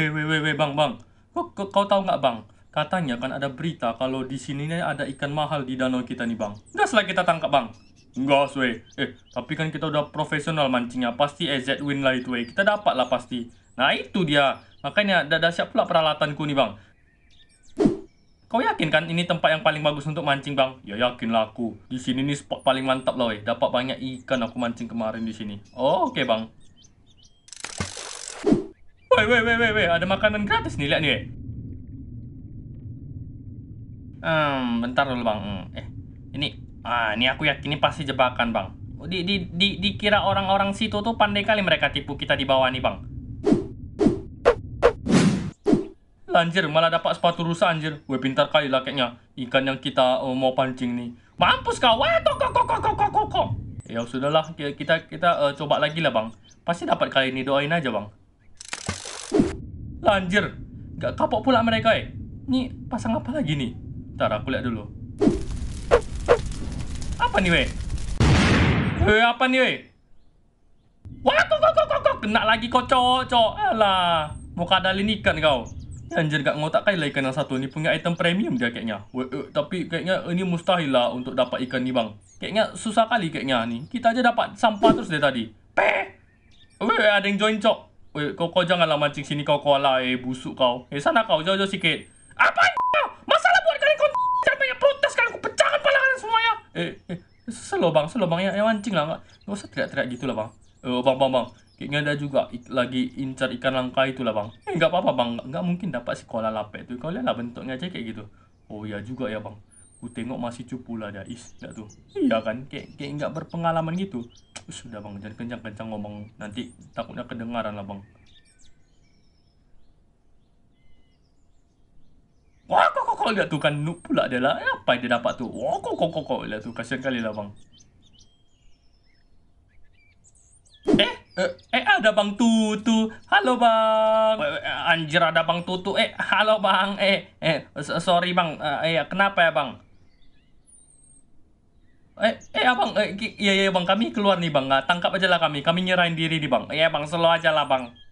Wei, wei, wei, bang, bang. Kok, kau tahu nggak, bang? Katanya kan ada berita kalau di sini ada ikan mahal di danau kita nih, bang. Udah setelah kita tangkap, bang. Enggak, we. Eh, tapi kan kita udah profesional mancingnya. Pasti EZ win lah itu, we. Kita dapat lah pasti. Nah, itu dia. Makanya dah siap pula peralatanku nih, bang. Kau yakin kan ini tempat yang paling bagus untuk mancing bang? Ya yakin lah aku. Di sini nih spot paling mantap lah we. Dapat banyak ikan aku mancing kemarin di sini. Oh oke okay, bang woi woi woi woi ada makanan gratis nih lihat nih hmm bentar dulu bang eh ini ah ini aku yakin ini pasti jebakan bang oh, di di di dikira orang-orang situ tuh pandai kali mereka tipu kita di bawah nih bang Anjir, malah dapat sepatu rusak anjir. Gue pintar kali kayaknya Ikan yang kita oh, mau pancing nih. Mampus kau. kok kok kok kok kok kok. Ya sudahlah, kita kita uh, coba lagi lah, Bang. Pasti dapat kali ini, doain aja, Bang. Lanjir, nggak kapok pula mereka eh. Ini pasang apa lagi nih? Ntar aku lihat dulu. Apa nih weh? Weh apa nih weh? Wah kok kok kok kok kena lagi kok cok cok. Alah, mau kadalin ikan kau. Anjir gak ngotak kali lah ikan yang satu ni punya item premium dia kayaknya. Eh, tapi kayaknya ini mustahil lah untuk dapat ikan ni bang. Kayaknya susah kali kayaknya ni. Kita aja dapat sampah terus dari tadi. Peh. Weh ada yang join cok. Weh, kau kau janganlah mancing sini kau kau lah, eh busuk kau. Eh sana kau jauh-jauh sikit. Apa kau? Masalah buat kalian kau sampai yang protes kalian kau pecahkan kepala kalian semuanya. Eh, eh selobang bang, yang, bang ya, ya, mancing lah enggak. usah teriak-teriak gitu lah bang. Eh, oh, bang, bang, bang. Kayaknya ada juga ik lagi incar ikan langka itu lah bang. Eh, enggak apa-apa bang. Enggak mungkin dapat si kuala lapek tu. Kau lihatlah bentuknya aja kayak gitu. Oh, ya juga ya bang. Ku tengok masih cupu lah dia. Is, enggak tu. Iya kan? Kayak, kayak enggak berpengalaman gitu sudah bang jangan kencang-kencang ngomong nanti takutnya kedengaran lah bang wah kok kok, kok lihat tuh kan noob pula dia lah eh, apa yang dia dapat tuh wah kok kok kok, kok lihat tuh kasihan kali lah bang eh eh, eh ada bang tutu halo bang eh, eh, anjir ada bang tutu eh halo bang eh eh sorry bang eh kenapa ya bang eh eh abang eh, iya iya bang kami keluar nih bang tangkap aja lah kami kami nyerahin diri nih, bang iya bang slow aja lah bang